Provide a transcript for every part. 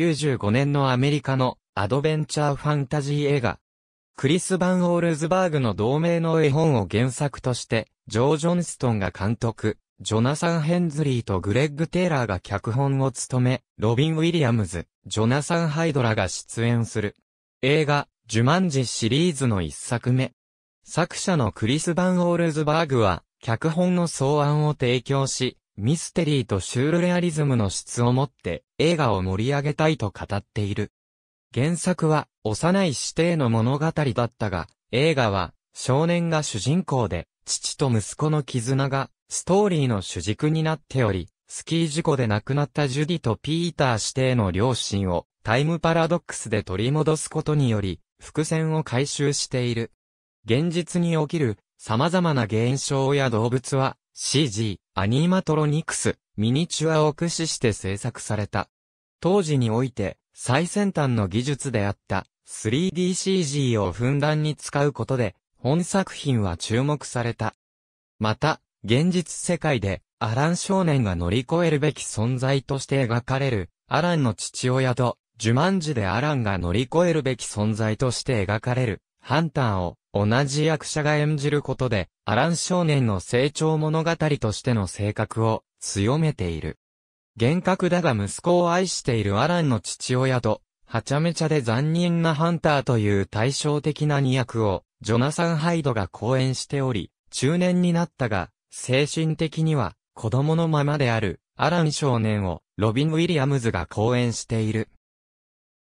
1995年のアメリカのアドベンチャーファンタジー映画。クリス・バン・オールズバーグの同名の絵本を原作として、ジョー・ジョンストンが監督、ジョナサン・ヘンズリーとグレッグ・テイラーが脚本を務め、ロビン・ウィリアムズ、ジョナサン・ハイドラが出演する。映画、ジュマンジシリーズの一作目。作者のクリス・バン・オールズバーグは、脚本の草案を提供し、ミステリーとシュールレアリズムの質をもって映画を盛り上げたいと語っている。原作は幼い指定の物語だったが、映画は少年が主人公で、父と息子の絆がストーリーの主軸になっており、スキー事故で亡くなったジュディとピーター指定の両親をタイムパラドックスで取り戻すことにより、伏線を回収している。現実に起きる様々な現象や動物は CG、アニーマトロニクス、ミニチュアを駆使して制作された。当時において、最先端の技術であった 3DCG をふんだんに使うことで、本作品は注目された。また、現実世界で、アラン少年が乗り越えるべき存在として描かれる、アランの父親と、ジュマンジでアランが乗り越えるべき存在として描かれる、ハンターを同じ役者が演じることで、アラン少年の成長物語としての性格を強めている。厳格だが息子を愛しているアランの父親と、はちゃめちゃで残忍なハンターという対照的な二役を、ジョナサン・ハイドが講演しており、中年になったが、精神的には、子供のままである、アラン少年を、ロビン・ウィリアムズが講演している。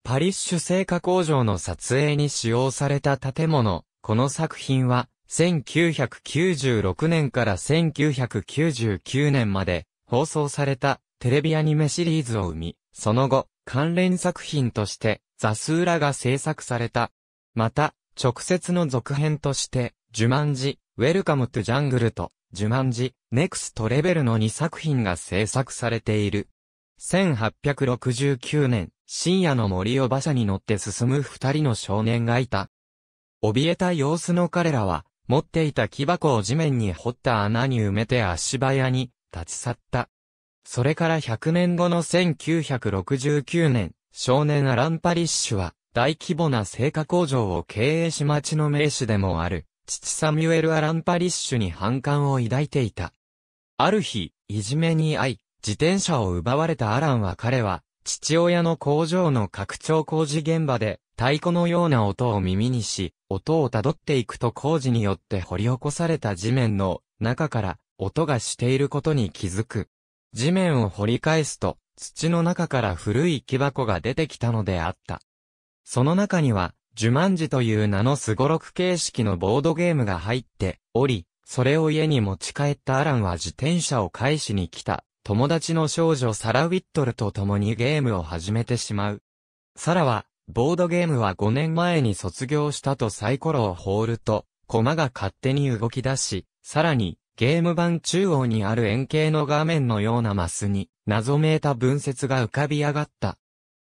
パリッシュ製菓工場の撮影に使用された建物、この作品は、1996年から1999年まで放送されたテレビアニメシリーズを生み、その後、関連作品としてザスーラが制作された。また、直接の続編として、ジュマンジ、ウェルカムトゥジャングルと、ジュマンジ、ネクストレベルの2作品が制作されている。1869年、深夜の森を馬車に乗って進む二人の少年がいた。怯えた様子の彼らは、持っていた木箱を地面に掘った穴に埋めて足早に立ち去った。それから100年後の1969年、少年アラン・パリッシュは大規模な製菓工場を経営し町の名士でもある、父サミュエル・アラン・パリッシュに反感を抱いていた。ある日、いじめに遭い、自転車を奪われたアランは彼は、父親の工場の拡張工事現場で、太鼓のような音を耳にし、音をたどっていくと工事によって掘り起こされた地面の中から音がしていることに気づく。地面を掘り返すと、土の中から古い木箱が出てきたのであった。その中には、ジュマンジという名のスゴロク形式のボードゲームが入っており、それを家に持ち帰ったアランは自転車を返しに来た、友達の少女サラ・ウィットルと共にゲームを始めてしまう。サラは、ボードゲームは5年前に卒業したとサイコロを放ると、コマが勝手に動き出し、さらに、ゲーム版中央にある円形の画面のようなマスに、謎めいた文節が浮かび上がった。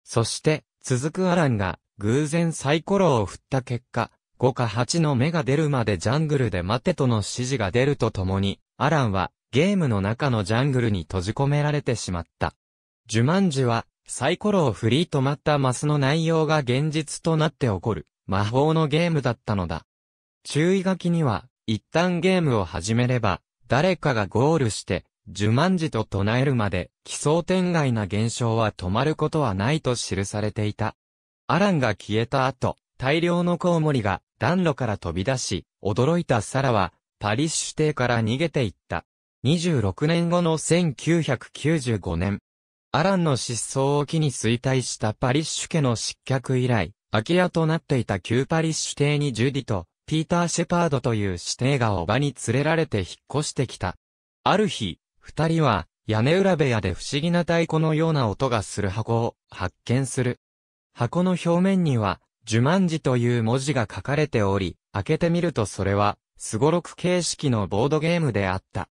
そして、続くアランが、偶然サイコロを振った結果、5か8の目が出るまでジャングルで待てとの指示が出るとともに、アランは、ゲームの中のジャングルに閉じ込められてしまった。ジュマンジは、サイコロを振り止まったマスの内容が現実となって起こる、魔法のゲームだったのだ。注意書きには、一旦ゲームを始めれば、誰かがゴールして、呪文字と唱えるまで、奇想天外な現象は止まることはないと記されていた。アランが消えた後、大量のコウモリが暖炉から飛び出し、驚いたサラは、パリッシュ邸から逃げていった。26年後の1995年、アランの失踪を機に衰退したパリッシュ家の失脚以来、空き家となっていた旧パリッシュ邸にジュディと、ピーター・シェパードという指定がおばに連れられて引っ越してきた。ある日、二人は、屋根裏部屋で不思議な太鼓のような音がする箱を発見する。箱の表面には、呪ン字という文字が書かれており、開けてみるとそれは、すごろく形式のボードゲームであった。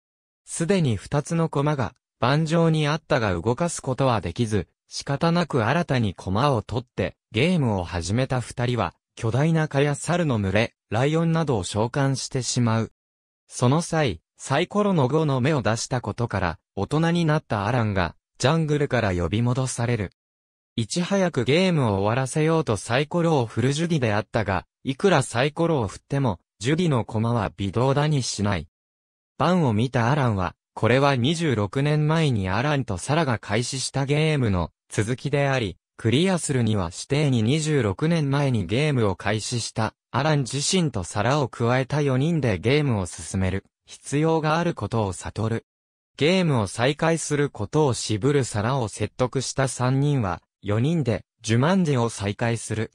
すでに二つのコマが盤上にあったが動かすことはできず、仕方なく新たに駒を取ってゲームを始めた二人は、巨大な蚊や猿の群れ、ライオンなどを召喚してしまう。その際、サイコロの5の目を出したことから、大人になったアランが、ジャングルから呼び戻される。いち早くゲームを終わらせようとサイコロを振るジュディであったが、いくらサイコロを振っても、ジュディの駒は微動だにしない。ンを見たアランは、これは26年前にアランとサラが開始したゲームの続きであり、クリアするには指定に26年前にゲームを開始したアラン自身とサラを加えた4人でゲームを進める必要があることを悟る。ゲームを再開することを渋るサラを説得した3人は4人でジュマンジを再開する。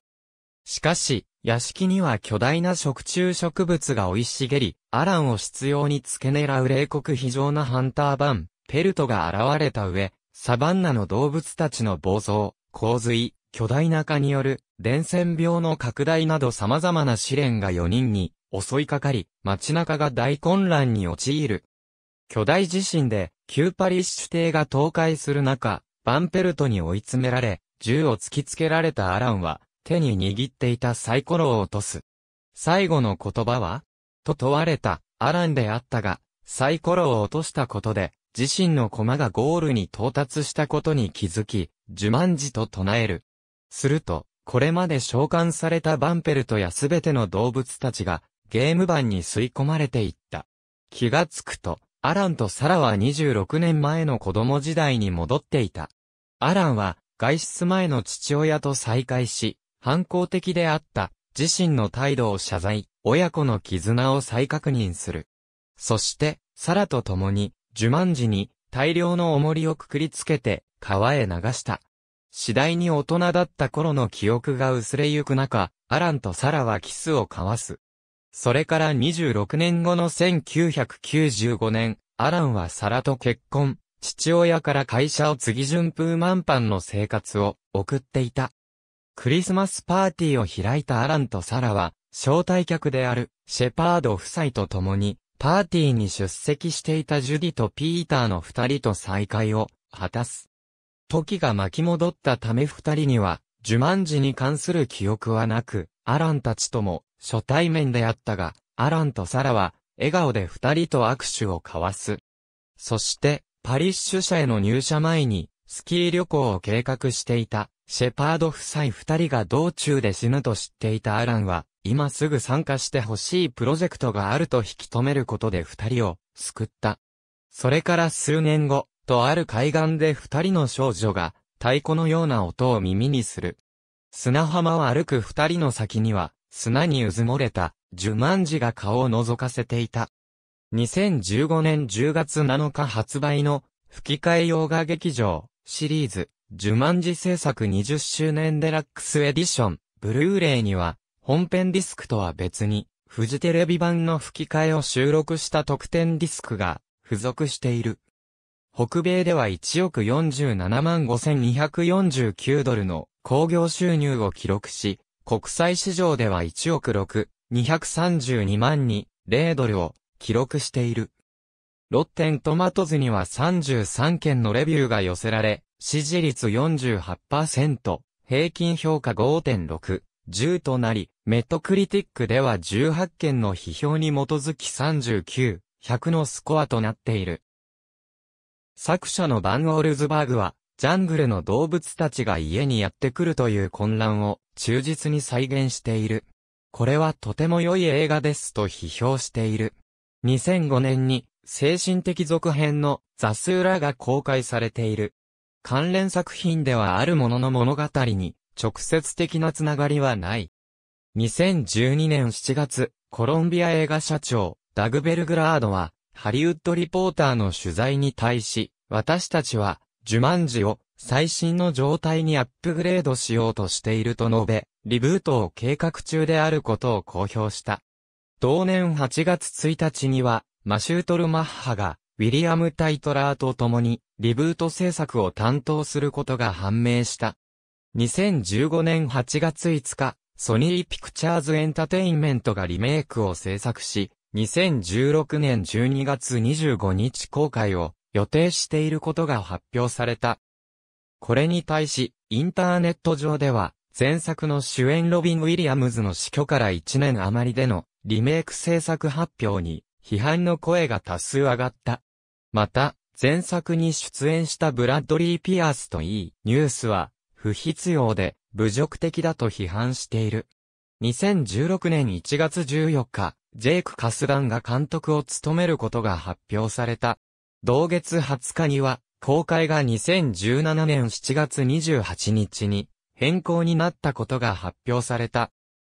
しかし、屋敷には巨大な食虫植物が生い茂り、アランを執拗に付け狙う冷酷非常なハンター版、ペルトが現れた上、サバンナの動物たちの暴走、洪水、巨大な蚊による、伝染病の拡大など様々な試練が4人に襲いかかり、街中が大混乱に陥る。巨大地震で、キューパリッシュ邸が倒壊する中、バンペルトに追い詰められ、銃を突きつけられたアランは、手に握っていたサイコロを落とす。最後の言葉はと問われた、アランであったが、サイコロを落としたことで、自身の駒がゴールに到達したことに気づき、呪文字と唱える。すると、これまで召喚されたバンペルトやすべての動物たちが、ゲーム版に吸い込まれていった。気がつくと、アランとサラは26年前の子供時代に戻っていた。アランは、外出前の父親と再会し、反抗的であった、自身の態度を謝罪、親子の絆を再確認する。そして、サラと共に、呪文時に大量の重りをくくりつけて、川へ流した。次第に大人だった頃の記憶が薄れゆく中、アランとサラはキスを交わす。それから26年後の1995年、アランはサラと結婚、父親から会社を継ぎ順風満帆の生活を送っていた。クリスマスパーティーを開いたアランとサラは、招待客であるシェパード夫妻と共に、パーティーに出席していたジュディとピーターの二人と再会を果たす。時が巻き戻ったため二人には、ジュマンジに関する記憶はなく、アランたちとも初対面であったが、アランとサラは笑顔で二人と握手を交わす。そして、パリッシュ社への入社前に、スキー旅行を計画していたシェパード夫妻二人が道中で死ぬと知っていたアランは、今すぐ参加してほしいプロジェクトがあると引き止めることで二人を救った。それから数年後、とある海岸で二人の少女が太鼓のような音を耳にする。砂浜を歩く二人の先には砂にうずもれたマン字が顔を覗かせていた。2015年10月7日発売の吹き替え洋画劇場シリーズジュマンジ制作20周年デラックスエディション、ブルーレイには、本編ディスクとは別に、フジテレビ版の吹き替えを収録した特典ディスクが付属している。北米では1億47万5249ドルの興行収入を記録し、国際市場では1億6、232万に0ドルを記録している。ロッテントマトズには33件のレビューが寄せられ、支持率48%、平均評価5.6、10となり、メットクリティックでは18件の批評に基づき39、100のスコアとなっている。作者のバン・オルズバーグは、ジャングルの動物たちが家にやってくるという混乱を忠実に再現している。これはとても良い映画ですと批評している。2005年に精神的続編のザスーラが公開されている。関連作品ではあるものの物語に直接的なつながりはない。2012年7月、コロンビア映画社長、ダグベルグラードは、ハリウッドリポーターの取材に対し、私たちは、ジュマンジを最新の状態にアップグレードしようとしていると述べ、リブートを計画中であることを公表した。同年8月1日には、マシュートルマッハが、ウィリアム・タイトラーと共に、リブート制作を担当することが判明した。2015年8月5日、ソニー・ピクチャーズ・エンタテインメントがリメイクを制作し、2016年12月25日公開を予定していることが発表された。これに対し、インターネット上では、前作の主演ロビン・ウィリアムズの死去から1年余りでのリメイク制作発表に批判の声が多数上がった。また、前作に出演したブラッドリー・ピアースといい、ニュースは、不必要で、侮辱的だと批判している。2016年1月14日、ジェイク・カスダンが監督を務めることが発表された。同月20日には、公開が2017年7月28日に変更になったことが発表された。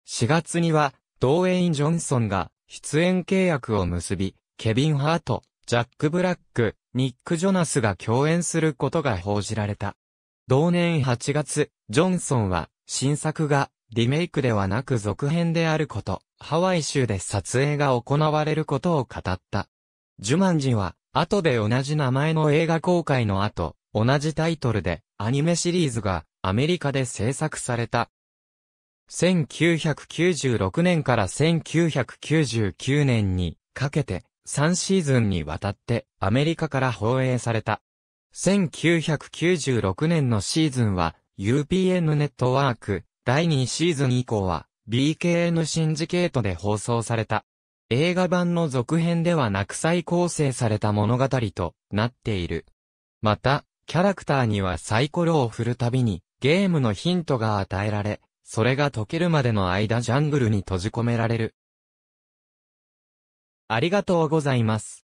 4月には、ドーウェイン・ジョンソンが出演契約を結び、ケビン・ハート、ジャック・ブラック、ニック・ジョナスが共演することが報じられた。同年8月、ジョンソンは、新作が、リメイクではなく続編であること、ハワイ州で撮影が行われることを語った。ジュマンジは、後で同じ名前の映画公開の後、同じタイトルで、アニメシリーズが、アメリカで制作された。1996年から1999年にかけて3シーズンにわたってアメリカから放映された。1996年のシーズンは UPN ネットワーク第2シーズン以降は BKN シンジケートで放送された。映画版の続編ではなく再構成された物語となっている。また、キャラクターにはサイコロを振るたびにゲームのヒントが与えられ、それが解けるまでの間ジャングルに閉じ込められる。ありがとうございます。